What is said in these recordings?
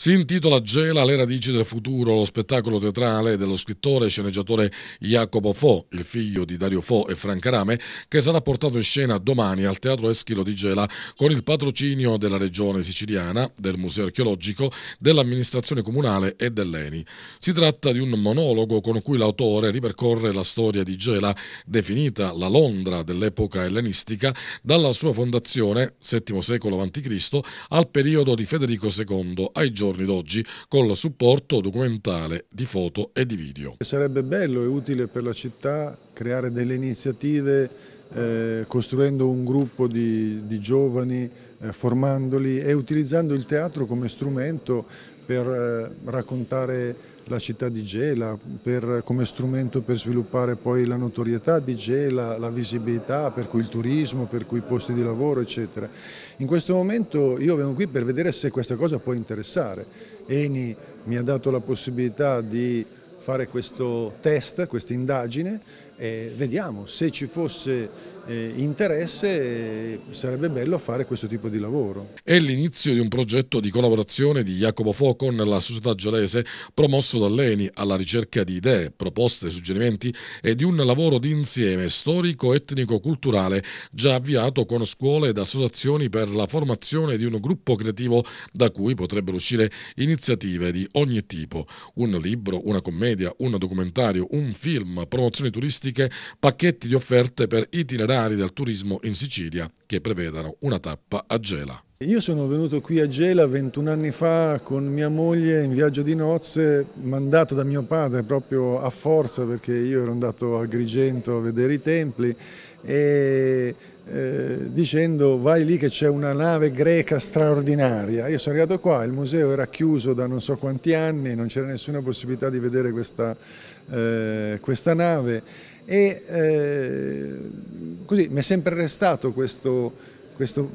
Si intitola Gela le radici del futuro, lo spettacolo teatrale dello scrittore e sceneggiatore Jacopo Fo, il figlio di Dario Fo e Franca Rame, che sarà portato in scena domani al Teatro Eschilo di Gela con il patrocinio della Regione Siciliana, del Museo Archeologico, dell'amministrazione comunale e dell'ENI. Si tratta di un monologo con cui l'autore ripercorre la storia di Gela, definita la Londra dell'epoca ellenistica, dalla sua fondazione, VII secolo a.C., al periodo di Federico II ai giorni giorni d'oggi con il supporto documentale di foto e di video. Sarebbe bello e utile per la città creare delle iniziative eh, costruendo un gruppo di, di giovani, eh, formandoli e utilizzando il teatro come strumento per eh, raccontare la città di Gela, per, come strumento per sviluppare poi la notorietà di Gela, la visibilità, per cui il turismo, per cui i posti di lavoro, eccetera. In questo momento io vengo qui per vedere se questa cosa può interessare. Eni mi ha dato la possibilità di fare questo test, questa indagine e vediamo se ci fosse eh, interesse sarebbe bello fare questo tipo di lavoro. È l'inizio di un progetto di collaborazione di Jacopo Fo con la società gelese promosso dall'ENI alla ricerca di idee, proposte, suggerimenti e di un lavoro d'insieme storico, etnico, culturale già avviato con scuole ed associazioni per la formazione di un gruppo creativo da cui potrebbero uscire iniziative di ogni tipo, un libro, una commedia commedia, un documentario, un film, promozioni turistiche, pacchetti di offerte per itinerari del turismo in Sicilia che prevedano una tappa a Gela. Io sono venuto qui a Gela 21 anni fa con mia moglie in viaggio di nozze, mandato da mio padre proprio a forza perché io ero andato a Grigento a vedere i templi e eh, dicendo vai lì che c'è una nave greca straordinaria. Io sono arrivato qua, il museo era chiuso da non so quanti anni, non c'era nessuna possibilità di vedere questa, eh, questa nave e eh, così mi è sempre restato questo questo,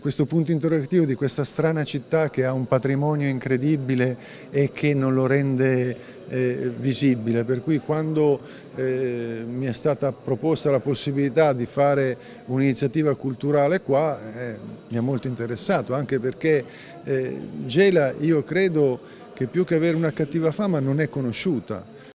questo, punto interrogativo di questa strana città che ha un patrimonio incredibile e che non lo rende eh, visibile, per cui quando eh, mi è stata proposta la possibilità di fare un'iniziativa culturale qua eh, mi ha molto interessato, anche perché eh, Gela io credo che più che avere una cattiva fama non è conosciuta.